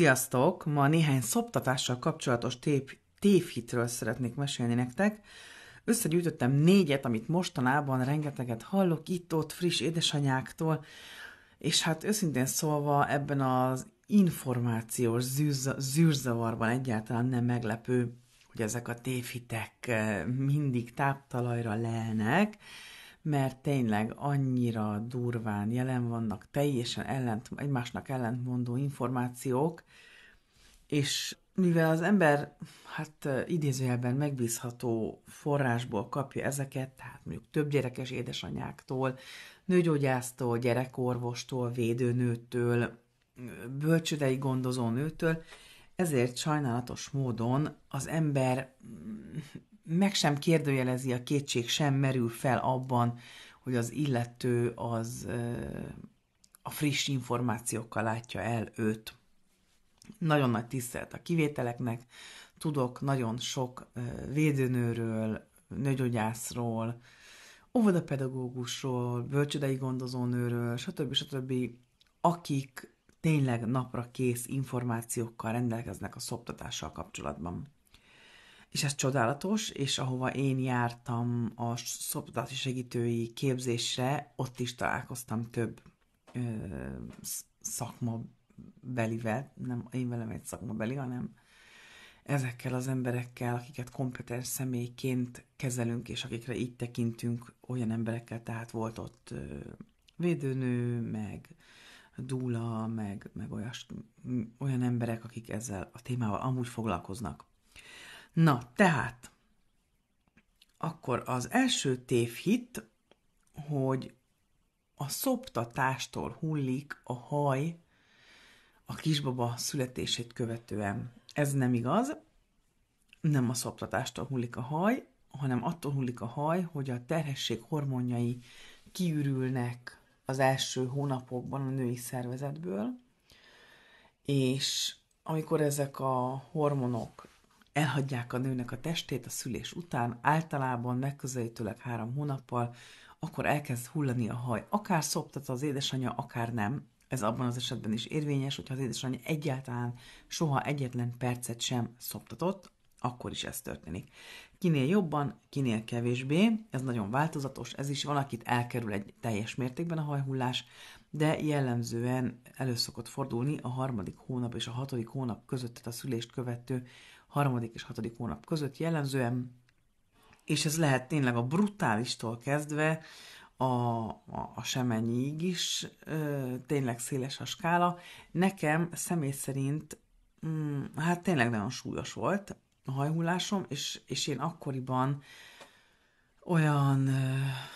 Sziasztok! Ma néhány szoptatással kapcsolatos tép, tévhitről szeretnék mesélni nektek. Összegyűjtöttem négyet, amit mostanában rengeteget hallok itt-ott friss édesanyáktól, és hát őszintén szólva ebben az információs zűrzavarban egyáltalán nem meglepő, hogy ezek a tévhitek eh, mindig táptalajra lelnek, mert tényleg annyira durván jelen vannak teljesen ellent, egymásnak ellentmondó információk, és mivel az ember, hát idézőjelben megbízható forrásból kapja ezeket, tehát mondjuk több gyerekes édesanyáktól, nőgyógyásztól, gyerekorvostól, védőnőtől, bölcsődei gondozónőtől, ezért sajnálatos módon az ember meg sem kérdőjelezi, a kétség sem merül fel abban, hogy az illető az a friss információkkal látja el őt. Nagyon nagy tisztelt a kivételeknek, tudok nagyon sok védőnőről, nőgyógyászról, óvodapedagógusról, bölcsödei gondozónőről, stb. stb., akik tényleg napra kész információkkal rendelkeznek a szoptatással kapcsolatban és ez csodálatos, és ahova én jártam a szopdati segítői képzésre, ott is találkoztam több ö, szakmabelivel, nem én velem egy szakmabeli, hanem ezekkel az emberekkel, akiket kompetens személyként kezelünk, és akikre így tekintünk, olyan emberekkel, tehát volt ott ö, védőnő, meg dúla, meg, meg olyas, olyan emberek, akik ezzel a témával amúgy foglalkoznak. Na, tehát, akkor az első tévhit, hogy a szoptatástól hullik a haj a kisbaba születését követően. Ez nem igaz, nem a szoptatástól hullik a haj, hanem attól hullik a haj, hogy a terhesség hormonjai kiürülnek az első hónapokban a női szervezetből, és amikor ezek a hormonok Elhagyják a nőnek a testét a szülés után, általában megközelítőleg három hónappal, akkor elkezd hullani a haj. Akár szoptat az édesanyja, akár nem. Ez abban az esetben is érvényes, hogyha az édesanyja egyáltalán soha egyetlen percet sem szoptatott, akkor is ez történik. Kinél jobban, kinél kevésbé, ez nagyon változatos, ez is van, akit elkerül egy teljes mértékben a hajhullás, de jellemzően elő szokott fordulni a harmadik hónap és a hatodik hónap között, tehát a szülést követő harmadik és hatodik hónap között jellemzően, és ez lehet tényleg a brutálistól kezdve a, a, a semennyiig is, ö, tényleg széles a skála. Nekem személy szerint, mm, hát tényleg nagyon súlyos volt a hajhullásom, és, és én akkoriban olyan,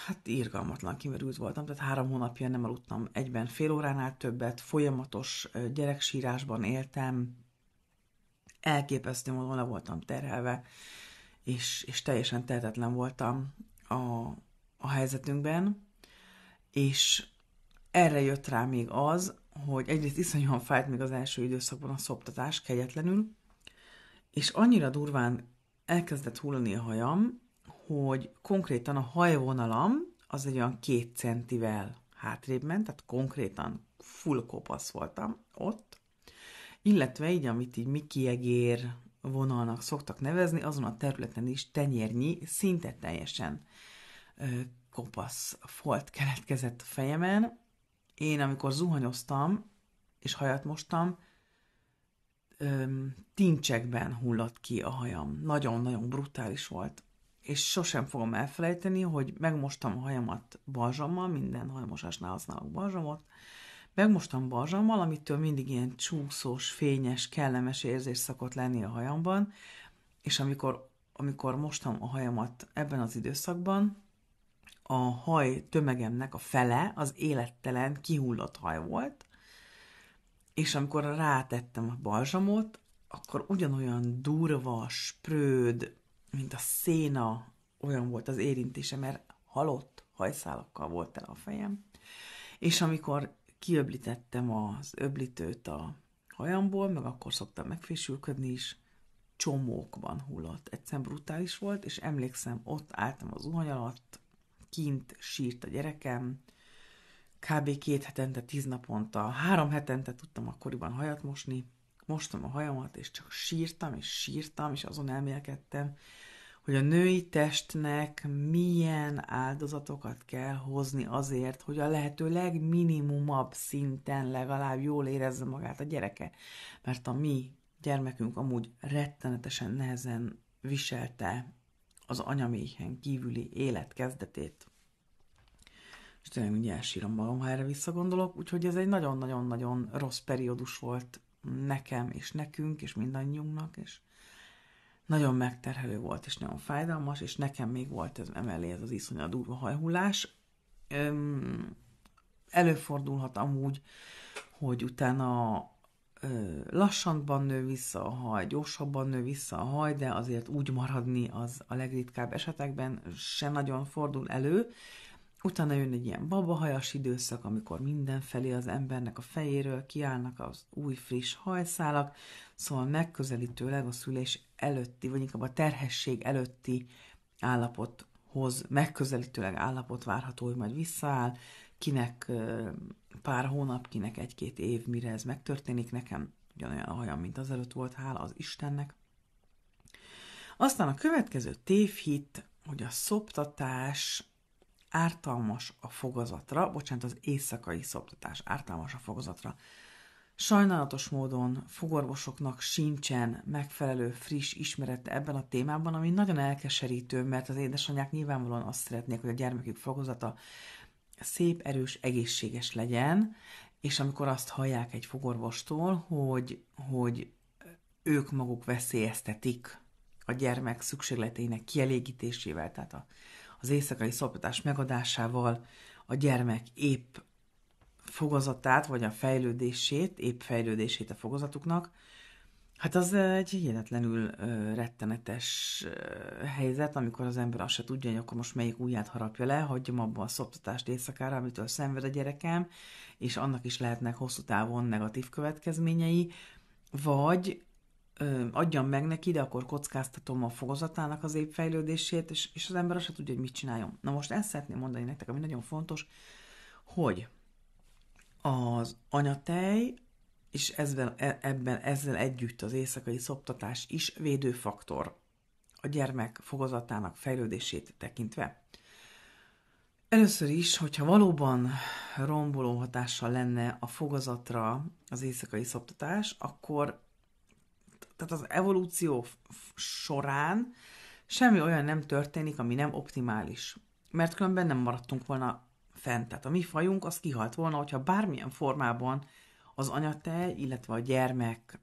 hát írgalmatlan kimerült voltam, tehát három hónapja nem aludtam egyben fél óránál többet, folyamatos gyereksírásban éltem, elképesztő módon le voltam terhelve, és, és teljesen tehetetlen voltam a, a helyzetünkben, és erre jött rá még az, hogy egyrészt iszonyúan fájt még az első időszakban a szoptatás kegyetlenül, és annyira durván elkezdett hullani a hajam, hogy konkrétan a hajvonalam az egy olyan két centivel hátrébb ment, tehát konkrétan full kopasz voltam ott, illetve így, amit így mikiegér vonalnak szoktak nevezni, azon a területen is tenyérnyi, szinte teljesen ö, kopasz folt keletkezett a fejemen. Én, amikor zuhanyoztam és hajat mostam, ö, tincsekben hullott ki a hajam. Nagyon-nagyon brutális volt. És sosem fogom elfelejteni, hogy megmostam a hajamat balzsammal, minden hajmosásnál használok balzsamot, Megmostam barzsammal, amitől mindig ilyen csúszós, fényes, kellemes érzés szokott lenni a hajamban, és amikor, amikor mostam a hajamat ebben az időszakban, a haj tömegemnek a fele az élettelen, kihullott haj volt, és amikor rátettem a balzsamot, akkor ugyanolyan durva, sprőd, mint a széna, olyan volt az érintése, mert halott hajszálakkal volt el a fejem. És amikor kiöblítettem az öblítőt a hajamból, meg akkor szoktam megfésülködni is, csomókban hullott. Egyszerűen brutális volt, és emlékszem, ott álltam az zuhany alatt, kint sírt a gyerekem, kb. két hetente, tíz naponta, három hetente tudtam akkoriban hajat mosni, mostam a hajamat, és csak sírtam, és sírtam, és azon elmélkedtem, hogy a női testnek milyen áldozatokat kell hozni azért, hogy a lehető legminimumabb szinten legalább jól érezze magát a gyereke. Mert a mi gyermekünk amúgy rettenetesen nehezen viselte az anyaméhen kívüli élet kezdetét. És tényleg ugye elsírom magam, ha erre visszagondolok, úgyhogy ez egy nagyon-nagyon-nagyon rossz periódus volt nekem és nekünk és mindannyiunknak, és nagyon megterhelő volt, és nagyon fájdalmas, és nekem még volt ez emellé ez az iszonyat durva hajhullás. Öm, előfordulhat amúgy, hogy utána ö, lassanban nő vissza a haj, gyorsabban nő vissza a haj, de azért úgy maradni az a legritkább esetekben se nagyon fordul elő, Utána jön egy ilyen babahajas időszak, amikor mindenfelé az embernek a fejéről kiállnak az új friss hajszálak, szóval megközelítőleg a szülés előtti, vagy inkább a terhesség előtti állapothoz megközelítőleg állapot várható, hogy majd visszaáll, kinek pár hónap, kinek egy-két év, mire ez megtörténik nekem, ugyanolyan a hajam, mint azelőtt volt, hála az Istennek. Aztán a következő tévhit, hogy a szoptatás ártalmas a fogazatra, bocsánat, az éjszakai szoptatás ártalmas a fogazatra. Sajnálatos módon fogorvosoknak sincsen megfelelő friss ismerete ebben a témában, ami nagyon elkeserítő, mert az édesanyák nyilvánvalóan azt szeretnék, hogy a gyermekük fogozata szép, erős, egészséges legyen, és amikor azt hallják egy fogorvostól, hogy, hogy ők maguk veszélyeztetik a gyermek szükségleteinek kielégítésével, tehát a az éjszakai szoptatás megadásával a gyermek épp fogazatát, vagy a fejlődését, épp fejlődését a fogozatuknak, Hát az egy hihetetlenül rettenetes helyzet, amikor az ember azt se tudja, hogy akkor most melyik ujját harapja le, hagyjam abba a szoptatást éjszakára, amitől szenved a gyerekem, és annak is lehetnek hosszú távon negatív következményei, vagy ö, adjam meg neki, de akkor kockáztatom a fokozatának az épp fejlődését, és, és az ember azt sem tudja, hogy mit csináljon. Na most ezt szeretném mondani nektek, ami nagyon fontos, hogy az anyatej, és ezzel, e, ebben, ezzel együtt az éjszakai szoptatás is védőfaktor a gyermek fogozatának fejlődését tekintve. Először is, hogyha valóban romboló hatással lenne a fogazatra az éjszakai szoptatás, akkor tehát az evolúció során semmi olyan nem történik, ami nem optimális. Mert különben nem maradtunk volna fent. Tehát a mi fajunk az kihalt volna, hogyha bármilyen formában az anyatej, illetve a gyermek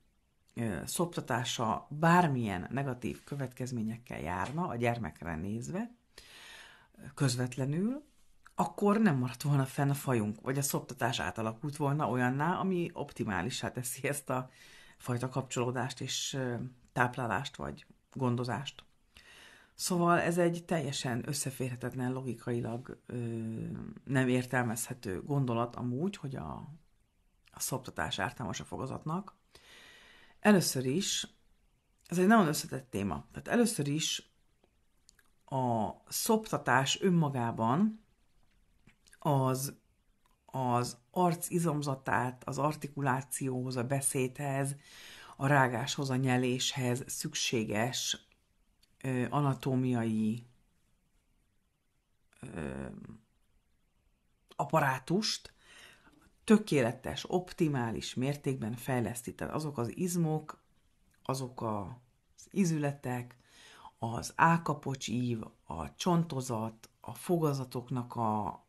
szoptatása bármilyen negatív következményekkel járna a gyermekre nézve, közvetlenül, akkor nem maradt volna fenn a fajunk, vagy a szoptatás átalakult volna olyanná, ami optimálisá teszi ezt a fajta kapcsolódást és táplálást vagy gondozást. Szóval ez egy teljesen összeférhetetlen, logikailag ö, nem értelmezhető gondolat amúgy, hogy a, a szoptatás ártalmas a fogazatnak. Először is, ez egy nagyon összetett téma, tehát először is a szoptatás önmagában az az arc izomzatát az artikulációhoz, a beszédhez, a rágáshoz, a nyeléshez szükséges ö, anatómiai ö, tökéletes, optimális mértékben fejleszti. Tehát azok az izmok, azok az izületek, az ákapocsív, a csontozat, a fogazatoknak a,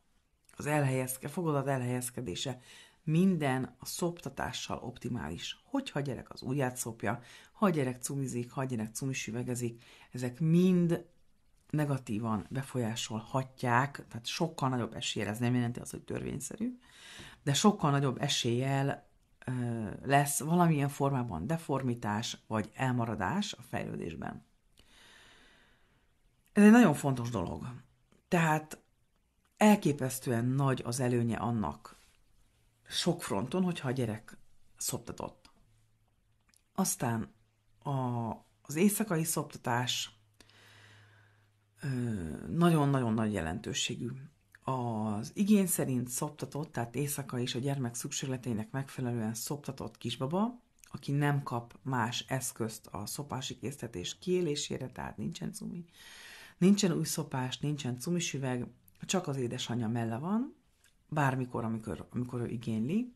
az elhelyezke, fogadat elhelyezkedése, minden a szoptatással optimális. Hogyha a gyerek az ujját szopja, ha a gyerek cumizik, ha a gyerek cumisüvegezik, ezek mind negatívan befolyásolhatják, tehát sokkal nagyobb eséllyel, ez nem jelenti az, hogy törvényszerű, de sokkal nagyobb eséllyel lesz valamilyen formában deformitás vagy elmaradás a fejlődésben. Ez egy nagyon fontos dolog. Tehát elképesztően nagy az előnye annak sok fronton, hogyha a gyerek szoptatott. Aztán a, az éjszakai szoptatás nagyon-nagyon nagy jelentőségű. Az igény szerint szoptatott, tehát éjszaka is a gyermek szükségleteinek megfelelően szoptatott kisbaba, aki nem kap más eszközt a szopási késztetés kiélésére, tehát nincsen cumi, nincsen új szopás, nincsen cumisüveg, csak az édesanyja melle van, bármikor, amikor, amikor ő igényli,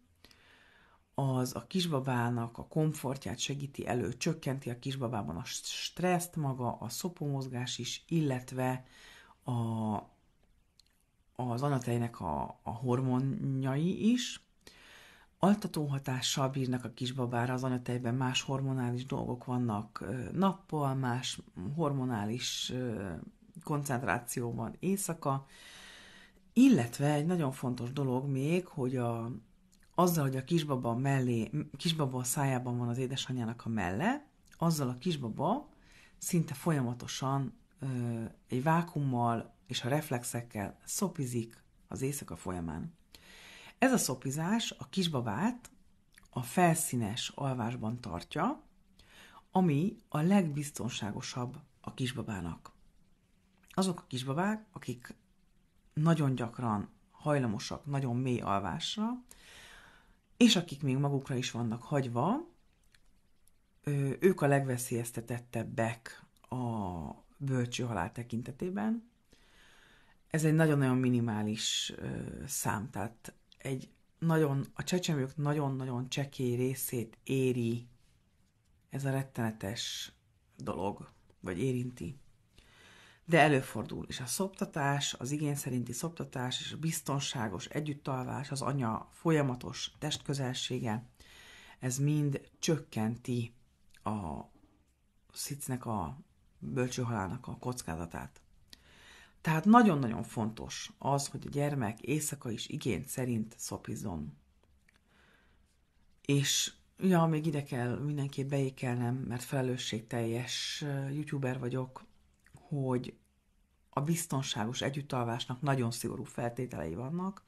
az a kisbabának a komfortját segíti elő, csökkenti a kisbabában a stresszt maga, a szopomozgás is, illetve a, az anyatejnek a, a hormonjai is. Altató hatással bírnak a kisbabára, az anyatejben más hormonális dolgok vannak nappal, más hormonális koncentráció van éjszaka, illetve egy nagyon fontos dolog még, hogy a, azzal, hogy a kisbaba, mellé, kisbaba szájában van az édesanyjának a melle, azzal a kisbaba szinte folyamatosan ö, egy vákummal és a reflexekkel szopizik az éjszaka folyamán. Ez a szopizás a kisbabát a felszínes alvásban tartja, ami a legbiztonságosabb a kisbabának. Azok a kisbabák, akik nagyon gyakran hajlamosak nagyon mély alvásra, és akik még magukra is vannak hagyva, ők a legveszélyeztetettebbek a bölcső halál tekintetében. Ez egy nagyon-nagyon minimális szám, tehát egy nagyon, a csecsemők nagyon-nagyon csekély részét éri ez a rettenetes dolog, vagy érinti de előfordul. És a szoptatás, az igény szerinti szoptatás és a biztonságos együttalvás, az anya folyamatos testközelsége, ez mind csökkenti a szicnek a bölcsőhalálnak a kockázatát. Tehát nagyon-nagyon fontos az, hogy a gyermek éjszaka is igény szerint szopizom. És ja, még ide kell mindenképp beékelnem, mert felelősségteljes eh, youtuber vagyok, hogy a biztonságos együttalvásnak nagyon szigorú feltételei vannak,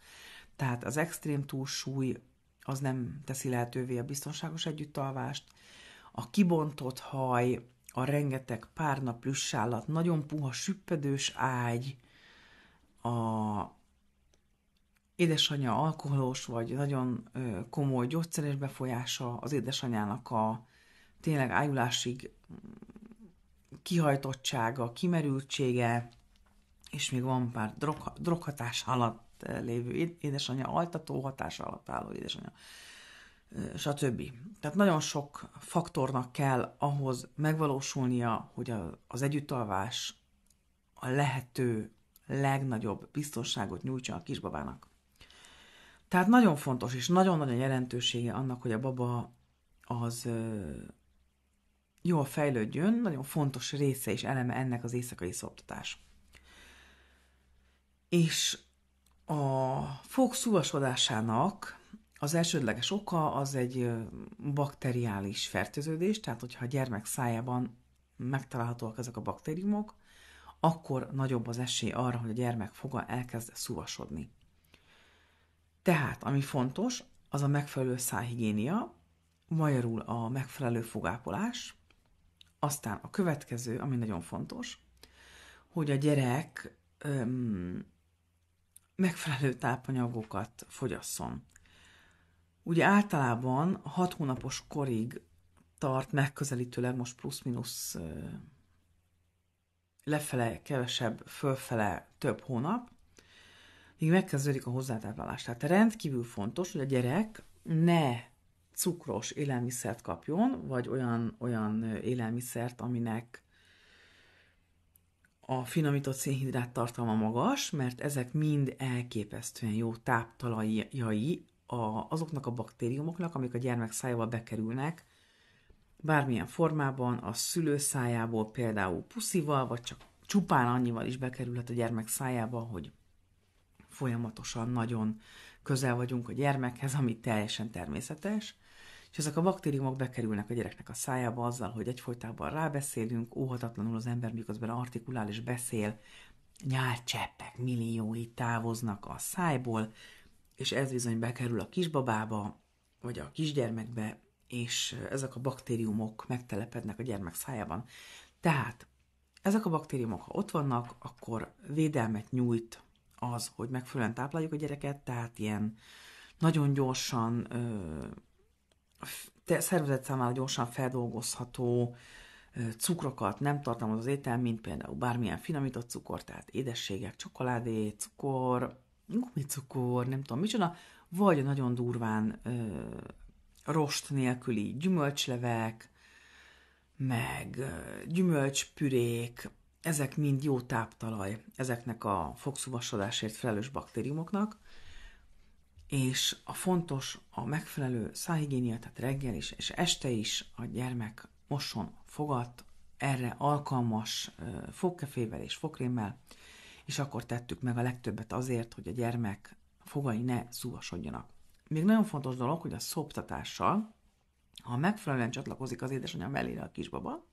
tehát az extrém túlsúly az nem teszi lehetővé a biztonságos együttalvást, a kibontott haj, a rengeteg párna plüssállat, nagyon puha süppedős ágy, a édesanyja alkoholos, vagy nagyon komoly gyógyszeres befolyása, az édesanyának a tényleg ájulásig kihajtottsága, kimerültsége, és még van pár drog, droghatás alatt eh, lévő édesanyja, altató hatás alatt álló édesanyja, eh, stb. Tehát nagyon sok faktornak kell ahhoz megvalósulnia, hogy az együttalvás a lehető legnagyobb biztonságot nyújtson a kisbabának. Tehát nagyon fontos és nagyon-nagyon jelentősége annak, hogy a baba az eh, jól fejlődjön, nagyon fontos része és eleme ennek az éjszakai szoptatás. És a fog szúvasodásának az elsődleges oka az egy bakteriális fertőződés, tehát hogyha a gyermek szájában megtalálhatóak ezek a baktériumok, akkor nagyobb az esély arra, hogy a gyermek foga elkezd szúvasodni. Tehát, ami fontos, az a megfelelő szájhigiénia, magyarul a megfelelő fogápolás, aztán a következő, ami nagyon fontos, hogy a gyerek öm, megfelelő tápanyagokat fogyasszon. Ugye általában 6 hónapos korig tart megközelítőleg most plusz-minusz lefele kevesebb, fölfele több hónap, míg megkezdődik a hozzátáplálás. Tehát rendkívül fontos, hogy a gyerek ne cukros élelmiszert kapjon, vagy olyan, olyan élelmiszert, aminek a finomított szénhidrát tartalma magas, mert ezek mind elképesztően jó táptalajai azoknak a baktériumoknak, amik a gyermek szájába bekerülnek, bármilyen formában, a szülő szájából például puszival, vagy csak csupán annyival is bekerülhet a gyermek szájába, hogy folyamatosan nagyon közel vagyunk a gyermekhez, ami teljesen természetes és ezek a baktériumok bekerülnek a gyereknek a szájába azzal, hogy egyfolytában rábeszélünk, óhatatlanul az ember miközben artikulál és beszél, nyálcseppek milliói távoznak a szájból, és ez bizony bekerül a kisbabába, vagy a kisgyermekbe, és ezek a baktériumok megtelepednek a gyermek szájában. Tehát ezek a baktériumok, ha ott vannak, akkor védelmet nyújt az, hogy megfelelően tápláljuk a gyereket, tehát ilyen nagyon gyorsan ö, te szervezet számára gyorsan feldolgozható cukrokat nem tartalmaz az étel, mint például bármilyen finomított cukor, tehát édességek, csokoládé, cukor, gumicukor, nem tudom micsoda, vagy nagyon durván ö, rost nélküli gyümölcslevek, meg gyümölcspürék, ezek mind jó táptalaj ezeknek a fogszúvasodásért felelős baktériumoknak, és a fontos a megfelelő szájhigiénia, tehát reggel is és este is a gyermek moson fogat, erre alkalmas fogkefével és fogkrémmel, és akkor tettük meg a legtöbbet azért, hogy a gyermek fogai ne szúvasodjanak. Még nagyon fontos dolog, hogy a szoptatással, ha megfelelően csatlakozik az édesanyja mellére a kisbaba,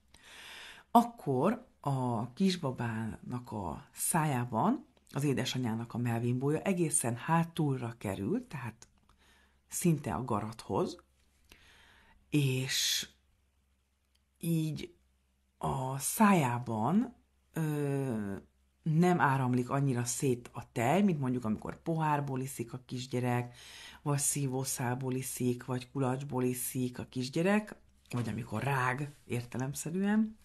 akkor a kisbabának a szájában az édesanyának a melvimbója egészen hátulra került, tehát szinte a garathoz, és így a szájában ö, nem áramlik annyira szét a tej, mint mondjuk amikor pohárból iszik a kisgyerek, vagy szívószából iszik, vagy kulacsból iszik a kisgyerek, vagy amikor rág értelemszerűen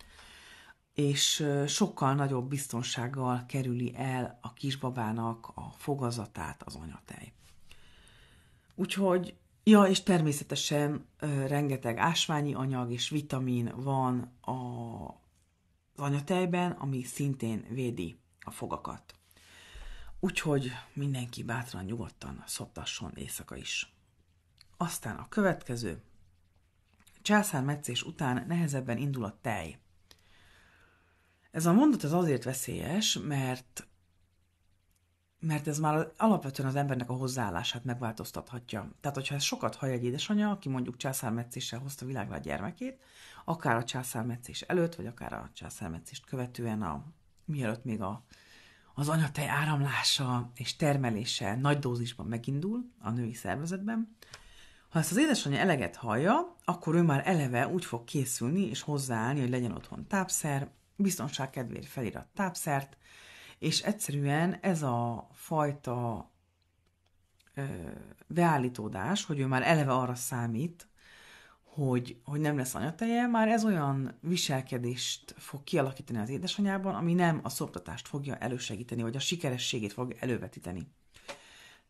és sokkal nagyobb biztonsággal kerüli el a kisbabának a fogazatát az anyatej. Úgyhogy, ja, és természetesen rengeteg ásványi anyag és vitamin van a, az anyatejben, ami szintén védi a fogakat. Úgyhogy mindenki bátran, nyugodtan szoptasson éjszaka is. Aztán a következő. Császármetszés után nehezebben indul a tej. Ez a mondat ez azért veszélyes, mert mert ez már alapvetően az embernek a hozzáállását megváltoztathatja. Tehát, hogyha ez sokat hallja egy édesanyja, aki mondjuk császármetszéssel hozta világra a gyermekét, akár a császármetszés előtt, vagy akár a császármetszést követően, a, mielőtt még a, az anyatej áramlása és termelése nagy dózisban megindul a női szervezetben, ha ezt az édesanyja eleget hallja, akkor ő már eleve úgy fog készülni és hozzáállni, hogy legyen otthon tápszer, biztonság kedvéért felirat tápszert, és egyszerűen ez a fajta ö, beállítódás, hogy ő már eleve arra számít, hogy, hogy nem lesz anyateje, már ez olyan viselkedést fog kialakítani az édesanyában, ami nem a szoptatást fogja elősegíteni, vagy a sikerességét fog elővetíteni.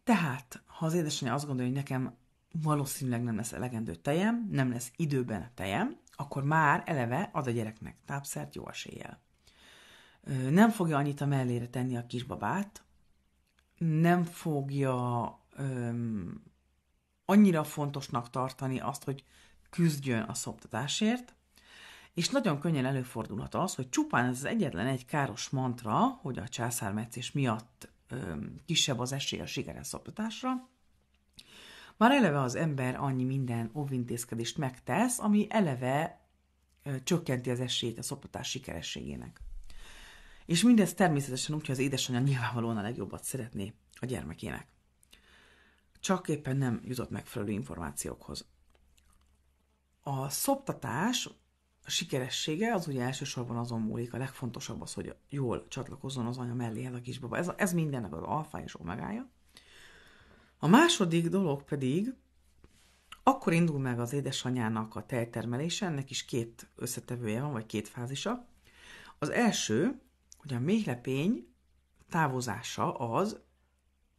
Tehát, ha az édesanyja azt gondolja, hogy nekem valószínűleg nem lesz elegendő tejem, nem lesz időben a tejem, akkor már eleve ad a gyereknek tápszert jó eséllyel. Nem fogja annyit a mellére tenni a kisbabát, nem fogja öm, annyira fontosnak tartani azt, hogy küzdjön a szoptatásért, és nagyon könnyen előfordulhat az, hogy csupán ez az egyetlen egy káros mantra, hogy a császármetszés miatt öm, kisebb az esély a sikeres szoptatásra, már eleve az ember annyi minden óvintézkedést megtesz, ami eleve csökkenti az esélyt a szopatás sikerességének. És mindez természetesen úgy, hogy az édesanyja nyilvánvalóan a legjobbat szeretné a gyermekének. Csak éppen nem jutott megfelelő információkhoz. A szoptatás sikeressége az ugye elsősorban azon múlik, a legfontosabb az, hogy jól csatlakozzon az anya mellé el a kisbaba. Ez, ez mindennek az alfa és omegája. A második dolog pedig, akkor indul meg az édesanyának a tejtermelése, ennek is két összetevője van, vagy két fázisa. Az első, hogy a méhlepény távozása az,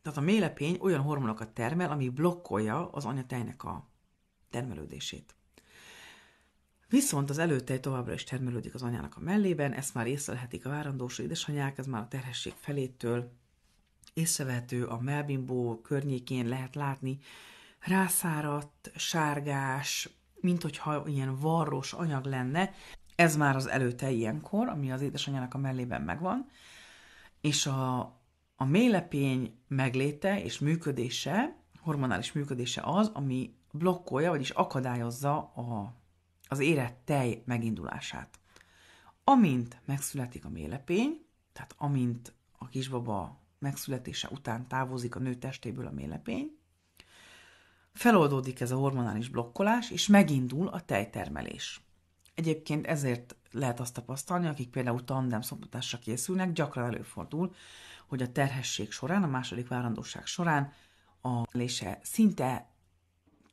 tehát a méhlepény olyan hormonokat termel, ami blokkolja az anyatejnek a termelődését. Viszont az előtej továbbra is termelődik az anyának a mellében, ezt már észlelhetik a várandós édesanyák, ez már a terhesség felétől észrevető a melbimbó környékén lehet látni, rászáradt, sárgás, mint hogyha ilyen varros anyag lenne. Ez már az előte ilyenkor, ami az édesanyjának a mellében megvan. És a, a mélepény megléte és működése, hormonális működése az, ami blokkolja, vagyis akadályozza a, az érett tej megindulását. Amint megszületik a mélepény, tehát amint a kisbaba megszületése után távozik a nő testéből a mélepény, feloldódik ez a hormonális blokkolás, és megindul a tejtermelés. Egyébként ezért lehet azt tapasztalni, akik például tandem szoptatásra készülnek, gyakran előfordul, hogy a terhesség során, a második várandóság során a lése szinte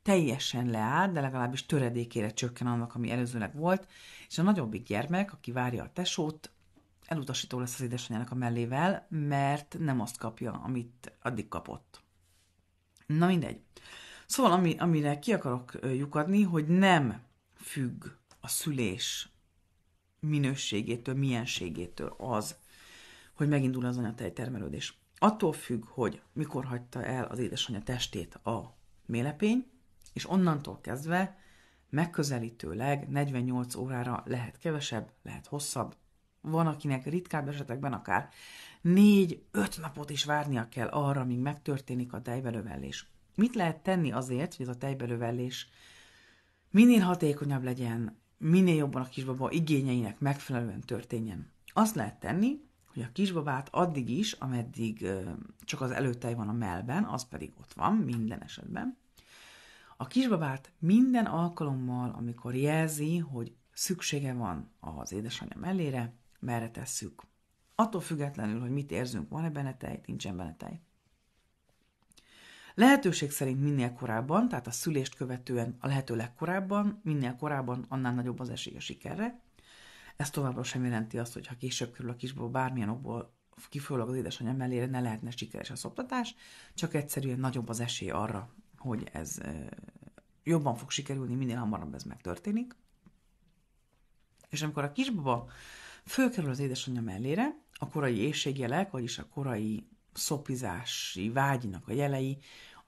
teljesen leáll, de legalábbis töredékére csökken annak, ami előzőleg volt, és a nagyobbik gyermek, aki várja a tesót, elutasító lesz az édesanyjának a mellével, mert nem azt kapja, amit addig kapott. Na mindegy. Szóval, ami, amire ki akarok lyukadni, hogy nem függ a szülés minőségétől, mienségétől az, hogy megindul az anyatejtermelődés. Attól függ, hogy mikor hagyta el az édesanyja testét a mélepény, és onnantól kezdve megközelítőleg 48 órára lehet kevesebb, lehet hosszabb, van, akinek ritkább esetekben akár négy-öt napot is várnia kell arra, míg megtörténik a tejbelövellés. Mit lehet tenni azért, hogy ez a tejbelövellés minél hatékonyabb legyen, minél jobban a kisbaba igényeinek megfelelően történjen? Azt lehet tenni, hogy a kisbabát addig is, ameddig csak az előtej van a melben, az pedig ott van minden esetben, a kisbabát minden alkalommal, amikor jelzi, hogy szüksége van az édesanyja mellére, merre tesszük. Attól függetlenül, hogy mit érzünk, van-e benne tej, nincsen benne tej. Lehetőség szerint minél korábban, tehát a szülést követően a lehető legkorábban, minél korábban, annál nagyobb az esély a sikerre. Ez továbbra sem jelenti azt, hogy ha később körül a kisból bármilyen okból kifolyólag az édesanyja mellére ne lehetne sikeres a szoptatás, csak egyszerűen nagyobb az esély arra, hogy ez jobban fog sikerülni, minél hamarabb ez megtörténik. És amikor a kisbaba Fölkerül az édesanyja mellére, a korai éjségjelek, vagyis a korai szopizási vágynak a jelei,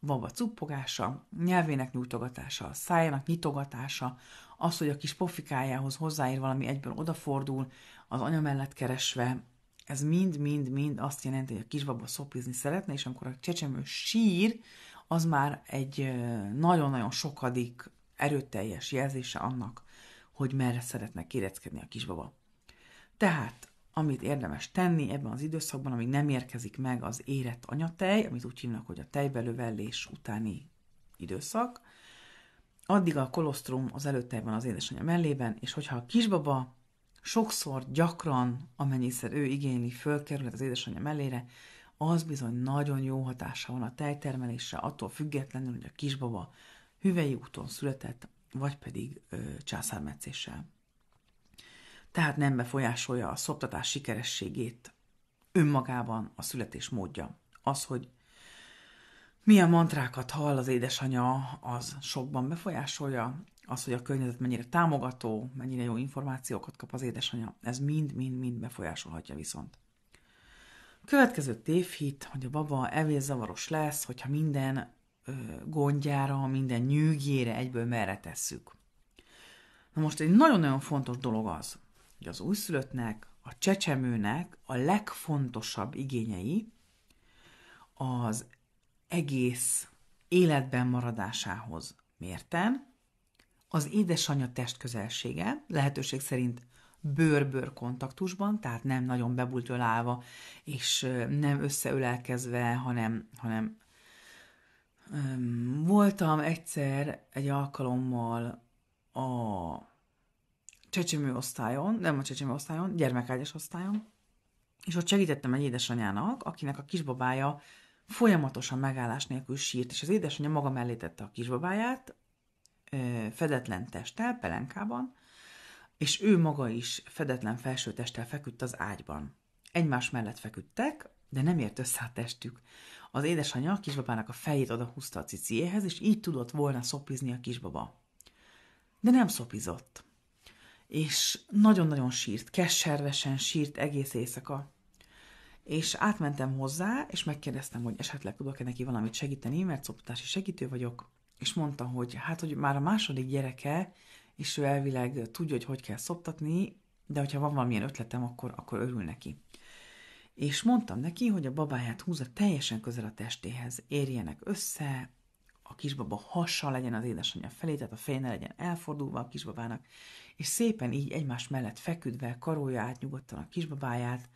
a baba cuppogása, nyelvének nyújtogatása, szájának nyitogatása, az, hogy a kis pofikájához hozzáér valami, egyből odafordul, az anya mellett keresve, ez mind-mind-mind azt jelenti, hogy a kisbaba szopizni szeretne, és amikor a csecsemő sír, az már egy nagyon-nagyon sokadik erőteljes jelzése annak, hogy merre szeretne kéreckedni a kisbaba. Tehát, amit érdemes tenni ebben az időszakban, amíg nem érkezik meg az érett anyatej, amit úgy hívnak, hogy a tejbelövellés utáni időszak, addig a kolosztrum az előtte van az édesanyja mellében, és hogyha a kisbaba sokszor, gyakran, amennyiszer ő igényli, fölkerülhet az édesanyja mellére, az bizony nagyon jó hatása van a tejtermelésre, attól függetlenül, hogy a kisbaba hüvei úton született, vagy pedig ö, császármetszéssel tehát nem befolyásolja a szoptatás sikerességét. Önmagában a születés módja. Az, hogy milyen mantrákat hall az édesanyja, az sokban befolyásolja, az, hogy a környezet mennyire támogató, mennyire jó információkat kap az édesanyja, ez mind-mind-mind befolyásolhatja viszont. Következő tévhit, hogy a baba evészavaros lesz, hogyha minden ö, gondjára, minden nyűgjére egyből merre tesszük. Na most egy nagyon-nagyon fontos dolog az, hogy az újszülöttnek, a csecsemőnek a legfontosabb igényei az egész életben maradásához mérten, az édesanyja testközelsége, lehetőség szerint bőr-bőr kontaktusban, tehát nem nagyon bebultölálva, és nem összeölelkezve, hanem, hanem um, voltam egyszer egy alkalommal a csecsemő osztályon, nem a csecsemő osztályon, gyermekágyas osztályon, és ott segítettem egy édesanyának, akinek a kisbabája folyamatosan megállás nélkül sírt, és az édesanyja maga mellé tette a kisbabáját, fedetlen testtel, pelenkában, és ő maga is fedetlen felső testtel feküdt az ágyban. Egymás mellett feküdtek, de nem ért össze a testük. Az édesanyja a kisbabának a fejét odahúzta a cicijéhez, és így tudott volna szopizni a kisbaba. De nem szopizott és nagyon-nagyon sírt, keservesen sírt egész éjszaka. És átmentem hozzá, és megkérdeztem, hogy esetleg tudok-e neki valamit segíteni, mert szoptási segítő vagyok, és mondta, hogy hát, hogy már a második gyereke, és ő elvileg tudja, hogy hogy kell szoptatni, de hogyha van valamilyen ötletem, akkor, akkor örül neki. És mondtam neki, hogy a babáját húzza teljesen közel a testéhez, érjenek össze, a kisbaba hassa legyen az édesanyja felé, tehát a feje ne legyen elfordulva a kisbabának, és szépen így egymás mellett feküdve karolja át nyugodtan a kisbabáját,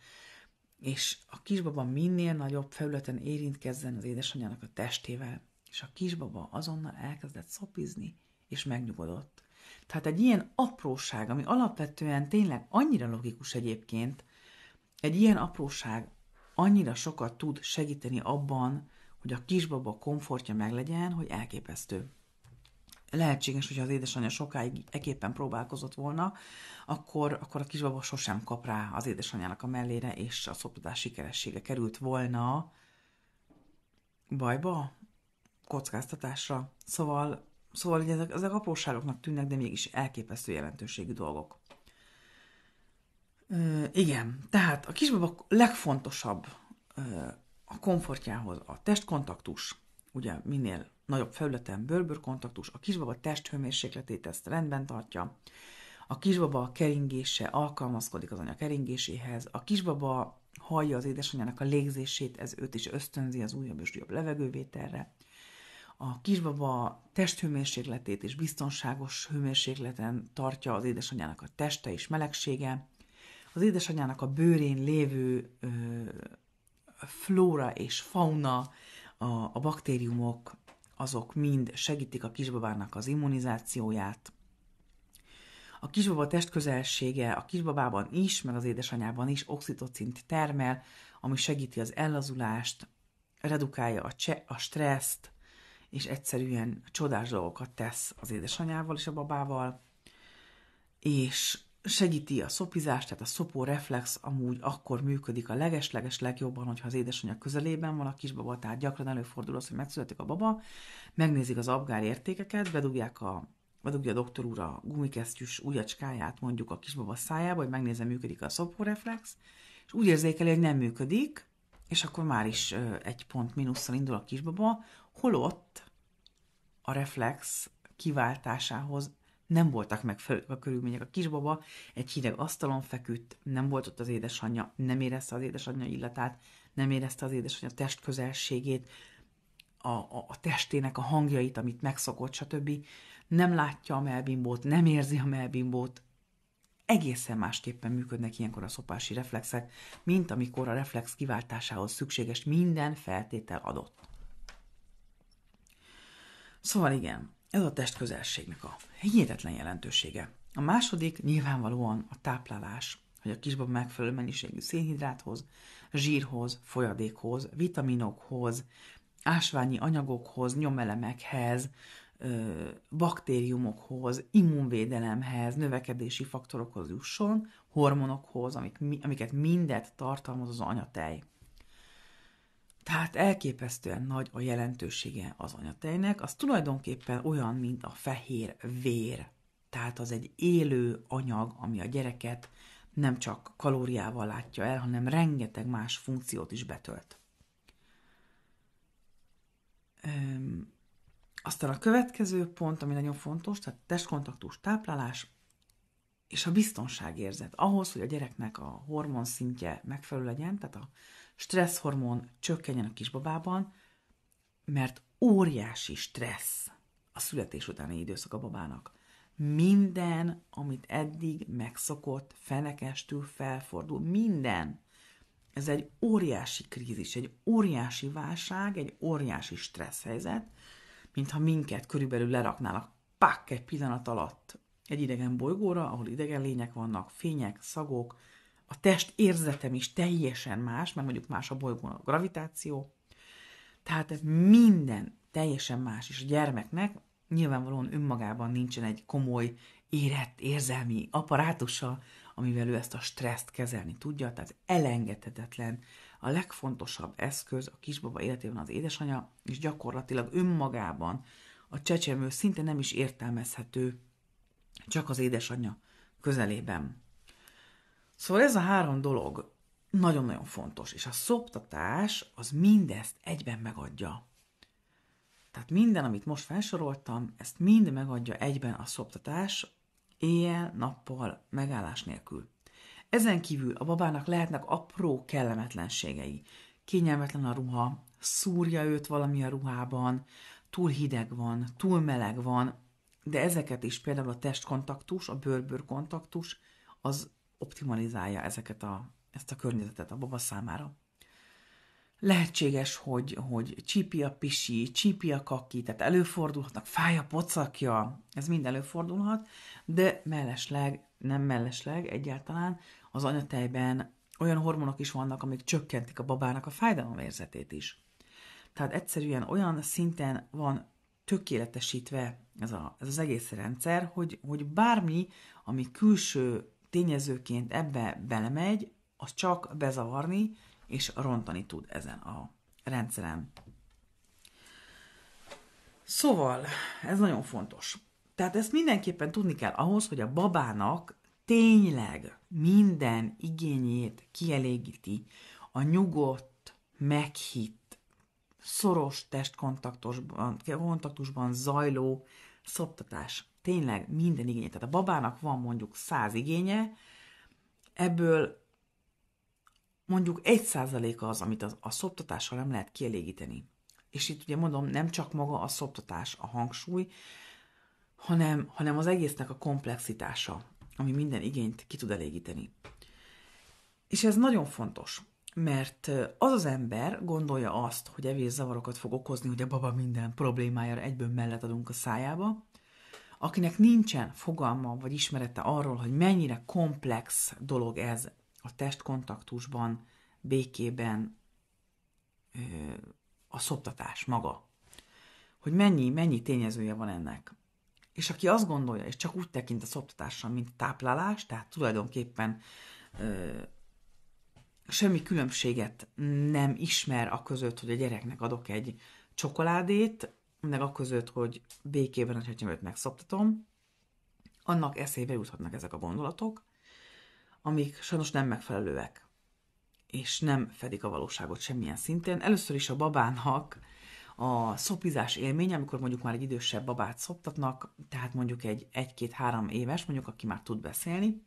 és a kisbaba minél nagyobb felületen érintkezzen az édesanyjának a testével, és a kisbaba azonnal elkezdett szopizni, és megnyugodott. Tehát egy ilyen apróság, ami alapvetően tényleg annyira logikus egyébként, egy ilyen apróság annyira sokat tud segíteni abban, hogy a kisbaba komfortja meglegyen, hogy elképesztő. Lehetséges, hogyha az édesanyja sokáig eképpen próbálkozott volna, akkor, akkor a kisbaba sosem kap rá az édesanyjának a mellére, és a szoptatás sikeressége került volna bajba, kockáztatásra. Szóval, szóval ugye ezek, ezek apróságoknak tűnnek, de mégis elképesztő jelentőségű dolgok. Ö, igen, tehát a kisbaba legfontosabb ö, a komfortjához a testkontaktus, ugye minél nagyobb felületen bőrbőrkontaktus, a kisbaba testhőmérsékletét ezt rendben tartja, a kisbaba keringése alkalmazkodik az anya keringéséhez, a kisbaba hallja az édesanyának a légzését, ez őt is ösztönzi az újabb és újabb levegővételre, a kisbaba testhőmérsékletét és biztonságos hőmérsékleten tartja az édesanyának a teste és melegsége, az édesanyának a bőrén lévő ö, flóra és fauna, a, a baktériumok, azok mind segítik a kisbabának az immunizációját. A kisbaba testközelsége a kisbabában is, meg az édesanyában is oxitocint termel, ami segíti az ellazulást, redukálja a, cse- a stresszt, és egyszerűen csodás dolgokat tesz az édesanyával és a babával. És segíti a szopizást, tehát a szopó reflex amúgy akkor működik a legesleges legjobban, hogyha az édesanyja közelében van a kisbaba, tehát gyakran előfordul az, hogy megszületik a baba, megnézik az abgár értékeket, bedugják a bedugja a doktor úr a gumikesztyűs ujjacskáját mondjuk a kisbaba szájába, hogy megnézze, működik a szopóreflex, és úgy érzékeli, hogy nem működik, és akkor már is egy pont mínusszal indul a kisbaba, holott a reflex kiváltásához nem voltak megfelelők a körülmények. A kisbaba egy hideg asztalon feküdt, nem volt ott az édesanyja, nem érezte az édesanyja illatát, nem érezte az édesanyja testközelségét, a, a, a testének a hangjait, amit megszokott, stb. Nem látja a melbimbót, nem érzi a melbimbót. Egészen másképpen működnek ilyenkor a szopási reflexek, mint amikor a reflex kiváltásához szükséges minden feltétel adott. Szóval igen, ez a testközelségnek a hihetetlen jelentősége. A második nyilvánvalóan a táplálás, hogy a kisbab megfelelő mennyiségű szénhidráthoz, zsírhoz, folyadékhoz, vitaminokhoz, ásványi anyagokhoz, nyomelemekhez, baktériumokhoz, immunvédelemhez, növekedési faktorokhoz jusson, hormonokhoz, amik, amiket mindet tartalmaz az anyatej. Tehát elképesztően nagy a jelentősége az anyatejnek, az tulajdonképpen olyan, mint a fehér vér. Tehát az egy élő anyag, ami a gyereket nem csak kalóriával látja el, hanem rengeteg más funkciót is betölt. Öm, aztán a következő pont, ami nagyon fontos, tehát testkontaktus táplálás, és a biztonságérzet. Ahhoz, hogy a gyereknek a hormonszintje megfelelő legyen, tehát a stresszhormon csökkenjen a kisbabában, mert óriási stressz a születés utáni időszak a babának. Minden, amit eddig megszokott, fenekestül felfordul, minden. Ez egy óriási krízis, egy óriási válság, egy óriási stressz helyzet, mintha minket körülbelül leraknának pak egy pillanat alatt egy idegen bolygóra, ahol idegen lények vannak, fények, szagok, a test érzetem is teljesen más, mert mondjuk más a bolygón a gravitáció, tehát ez minden teljesen más, és a gyermeknek nyilvánvalóan önmagában nincsen egy komoly, érett, érzelmi apparátusa, amivel ő ezt a stresszt kezelni tudja, tehát elengedhetetlen. A legfontosabb eszköz a kisbaba életében az édesanyja, és gyakorlatilag önmagában a csecsemő szinte nem is értelmezhető, csak az édesanyja közelében. Szóval ez a három dolog nagyon-nagyon fontos, és a szoptatás az mindezt egyben megadja. Tehát minden, amit most felsoroltam, ezt mind megadja egyben a szoptatás, éjjel, nappal, megállás nélkül. Ezen kívül a babának lehetnek apró kellemetlenségei. Kényelmetlen a ruha, szúrja őt valami a ruhában, túl hideg van, túl meleg van, de ezeket is például a testkontaktus, a bőrbőr kontaktus, az optimalizálja ezeket a, ezt a környezetet a baba számára. Lehetséges, hogy, hogy csípi a pisi, csípi a kaki, tehát előfordulhatnak, fáj a pocakja, ez mind előfordulhat, de mellesleg, nem mellesleg egyáltalán, az anyatejben olyan hormonok is vannak, amik csökkentik a babának a fájdalomérzetét is. Tehát egyszerűen olyan szinten van tökéletesítve ez, a, ez az egész rendszer, hogy, hogy bármi, ami külső tényezőként ebbe belemegy, az csak bezavarni és rontani tud ezen a rendszeren. Szóval, ez nagyon fontos. Tehát ezt mindenképpen tudni kell ahhoz, hogy a babának tényleg minden igényét kielégíti a nyugodt, meghitt, szoros testkontaktusban kontaktusban zajló szoptatás tényleg minden igénye. Tehát a babának van mondjuk száz igénye, ebből mondjuk egy százaléka az, amit a, a szoptatással nem lehet kielégíteni. És itt ugye mondom, nem csak maga a szoptatás, a hangsúly, hanem, hanem az egésznek a komplexitása, ami minden igényt ki tud elégíteni. És ez nagyon fontos, mert az az ember gondolja azt, hogy evészavarokat fog okozni, hogy a baba minden problémájára egyből mellett adunk a szájába, akinek nincsen fogalma vagy ismerete arról, hogy mennyire komplex dolog ez a testkontaktusban, békében a szoptatás maga. Hogy mennyi, mennyi tényezője van ennek. És aki azt gondolja, és csak úgy tekint a szoptatásra, mint táplálás, tehát tulajdonképpen ö, semmi különbséget nem ismer a között, hogy a gyereknek adok egy csokoládét, meg a között, hogy békében a csecsemőt megszoptatom, annak eszébe juthatnak ezek a gondolatok, amik sajnos nem megfelelőek, és nem fedik a valóságot semmilyen szinten. Először is a babának a szopizás élménye, amikor mondjuk már egy idősebb babát szoptatnak, tehát mondjuk egy 1-2-3 éves, mondjuk aki már tud beszélni,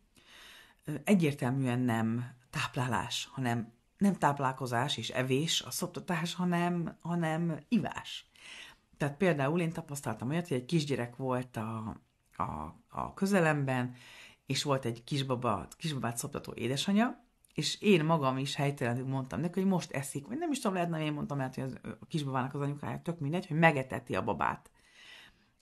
egyértelműen nem táplálás, hanem nem táplálkozás és evés a szoptatás, hanem, hanem ivás. Tehát például én tapasztaltam olyat, hogy egy kisgyerek volt a, a, a közelemben, és volt egy kisbaba, kisbabát szoptató édesanyja, és én magam is helytelenül mondtam neki, hogy most eszik, vagy nem is tudom, lehet, nem én mondtam, lehet, hogy az, a kisbabának az anyukája, tök mindegy, hogy megeteti a babát.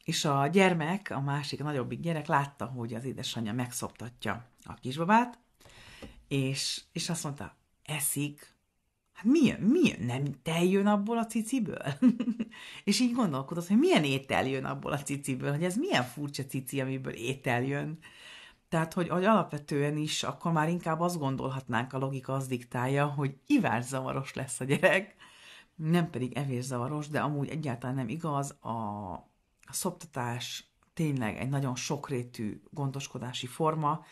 És a gyermek, a másik, a nagyobbik gyerek látta, hogy az édesanyja megszoptatja a kisbabát, és, és azt mondta, eszik, Hát milyen, milyen, nem te jön abból a ciciből? és így gondolkodsz, hogy milyen étel jön abból a ciciből, hogy ez milyen furcsa cici, amiből étel jön. Tehát, hogy, hogy alapvetően is, akkor már inkább azt gondolhatnánk, a logika az diktálja, hogy ivászavaros lesz a gyerek, nem pedig evészavaros, de amúgy egyáltalán nem igaz. A, a szoptatás tényleg egy nagyon sokrétű gondoskodási forma,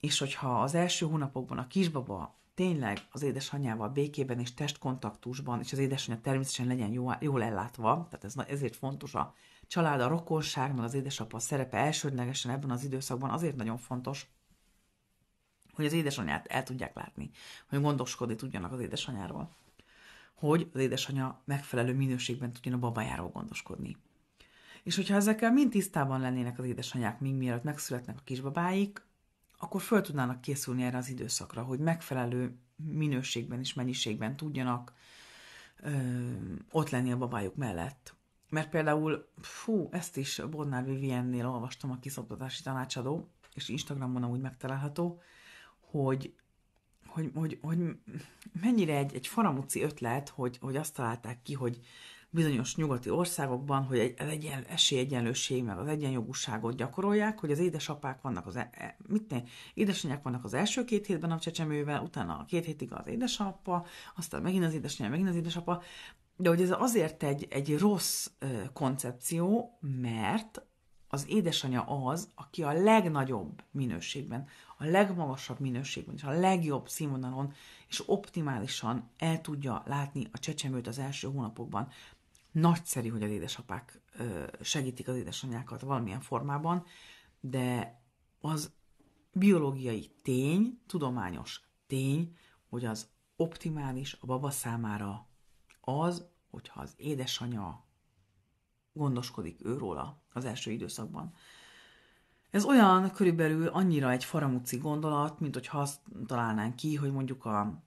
és hogyha az első hónapokban a kisbaba tényleg az édesanyjával békében és testkontaktusban, és az édesanyja természetesen legyen jól, jól ellátva, tehát ez, ezért fontos a család, a rokonság, meg az édesapa szerepe elsődlegesen ebben az időszakban azért nagyon fontos, hogy az édesanyát el tudják látni, hogy gondoskodni tudjanak az édesanyáról, hogy az édesanyja megfelelő minőségben tudjon a babájáról gondoskodni. És hogyha ezekkel mind tisztában lennének az édesanyák, még mielőtt megszületnek a kisbabáik, akkor föl tudnának készülni erre az időszakra, hogy megfelelő minőségben és mennyiségben tudjanak ö, ott lenni a babájuk mellett. Mert például, fú, ezt is Bornár Viviennél olvastam, a kiszoktatási tanácsadó, és Instagramon amúgy megtalálható, hogy, hogy, hogy, hogy mennyire egy, egy faramuci ötlet, hogy, hogy azt találták ki, hogy bizonyos nyugati országokban, hogy egy, egy esélyegyenlőség, meg az egyenjogúságot gyakorolják, hogy az édesapák vannak az, e, e, mit ne, édesanyák vannak az első két hétben a csecsemővel, utána a két hétig az édesapa, aztán megint az édesanyja, megint az édesapa, de hogy ez azért egy, egy rossz koncepció, mert az édesanyja az, aki a legnagyobb minőségben, a legmagasabb minőségben és a legjobb színvonalon és optimálisan el tudja látni a csecsemőt az első hónapokban, Nagyszerű, hogy az édesapák segítik az édesanyákat valamilyen formában, de az biológiai tény, tudományos tény, hogy az optimális a baba számára az, hogyha az édesanya gondoskodik őróla az első időszakban. Ez olyan körülbelül annyira egy faramúci gondolat, mint hogyha azt találnánk ki, hogy mondjuk a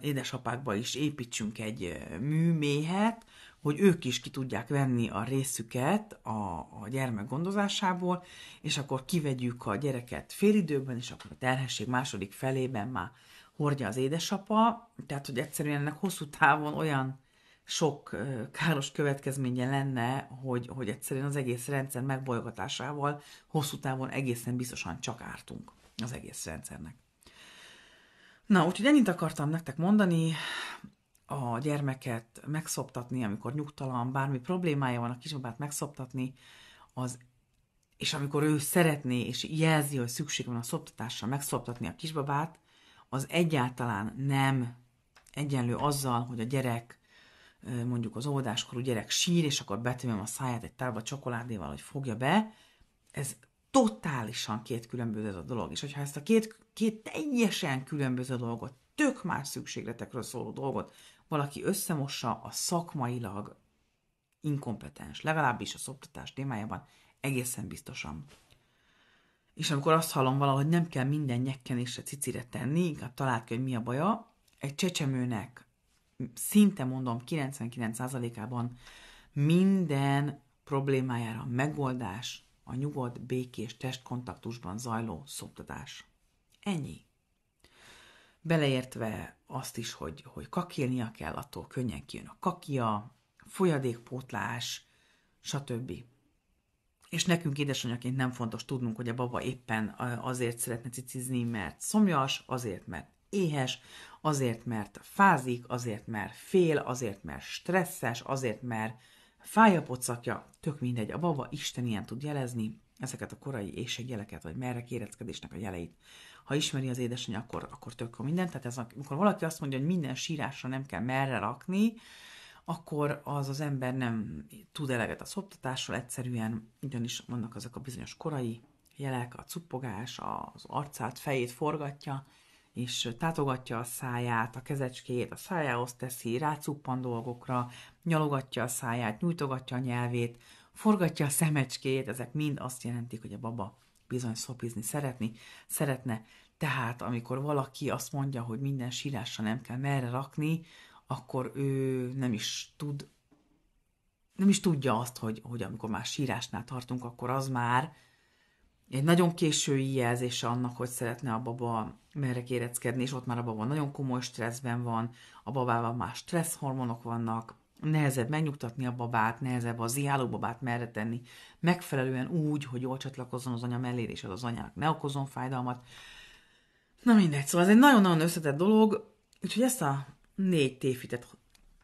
édesapákba is építsünk egy műméhet, hogy ők is ki tudják venni a részüket a, a gyermek gondozásából, és akkor kivegyük a gyereket félidőben, és akkor a terhesség második felében már hordja az édesapa, tehát hogy egyszerűen ennek hosszú távon olyan sok káros következménye lenne, hogy, hogy egyszerűen az egész rendszer megbolygatásával hosszú távon egészen biztosan csak ártunk az egész rendszernek. Na, úgyhogy ennyit akartam nektek mondani, a gyermeket megszoptatni, amikor nyugtalan, bármi problémája van a kisbabát megszoptatni, az, és amikor ő szeretné és jelzi, hogy szükség van a szoptatásra megszoptatni a kisbabát, az egyáltalán nem egyenlő azzal, hogy a gyerek, mondjuk az óvodáskorú gyerek sír, és akkor betömöm a száját egy tálba csokoládéval, hogy fogja be. Ez totálisan két különböző ez a dolog. És hogyha ezt a két, két teljesen különböző dolgot, tök más szükségletekről szóló dolgot valaki összemossa a szakmailag inkompetens, legalábbis a szoptatás témájában egészen biztosan. És amikor azt hallom valahogy nem kell minden nyekkenésre cicire tenni, inkább talált hogy mi a baja, egy csecsemőnek szinte mondom 99%-ában minden problémájára megoldás a nyugodt, békés testkontaktusban zajló szoptatás. Ennyi. Beleértve azt is, hogy, hogy kakilnia kell, attól könnyen kijön a kakia, folyadékpótlás, stb. És nekünk édesanyaként nem fontos tudnunk, hogy a baba éppen azért szeretne cicizni, mert szomjas, azért, mert éhes, azért, mert fázik, azért, mert fél, azért, mert stresszes, azért, mert fáj a pocakja, tök mindegy. A baba Isten ilyen tud jelezni ezeket a korai éjségjeleket, vagy merre kéreckedésnek a jeleit ha ismeri az édesanyja, akkor, akkor tök minden. Tehát ez, amikor valaki azt mondja, hogy minden sírásra nem kell merre rakni, akkor az az ember nem tud eleget a szoptatásról egyszerűen, ugyanis vannak azok a bizonyos korai jelek, a cuppogás, az arcát, fejét forgatja, és tátogatja a száját, a kezecskét a szájához teszi, rácuppan dolgokra, nyalogatja a száját, nyújtogatja a nyelvét, forgatja a szemecskét, ezek mind azt jelentik, hogy a baba bizony szopizni szeretni, szeretne. Tehát amikor valaki azt mondja, hogy minden sírásra nem kell merre rakni, akkor ő nem is tud, nem is tudja azt, hogy, hogy amikor már sírásnál tartunk, akkor az már egy nagyon késői jelzése annak, hogy szeretne a baba merre kéreckedni, és ott már a baba nagyon komoly stresszben van, a babában már stresszhormonok vannak, nehezebb megnyugtatni a babát, nehezebb az ziháló babát merre tenni, megfelelően úgy, hogy jól csatlakozzon az anya mellé, és az, az anyának ne okozon fájdalmat. Na mindegy, szóval ez egy nagyon-nagyon összetett dolog, úgyhogy ezt a négy téfitet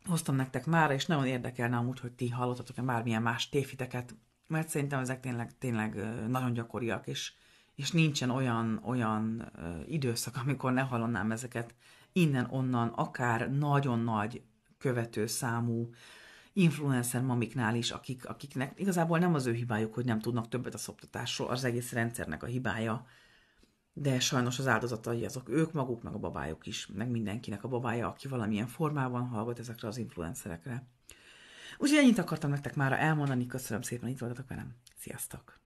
hoztam nektek már, és nagyon érdekelne amúgy, hogy ti hallottatok-e már milyen más téfiteket, mert szerintem ezek tényleg, tényleg nagyon gyakoriak, és, és nincsen olyan, olyan időszak, amikor ne hallanám ezeket innen-onnan, akár nagyon nagy követő számú influencer mamiknál is, akik, akiknek igazából nem az ő hibájuk, hogy nem tudnak többet a szoptatásról, az egész rendszernek a hibája, de sajnos az áldozatai azok ők maguk, meg a babájuk is, meg mindenkinek a babája, aki valamilyen formában hallgat ezekre az influencerekre. Úgyhogy ennyit akartam nektek már elmondani, köszönöm szépen, itt voltatok velem. Sziasztok!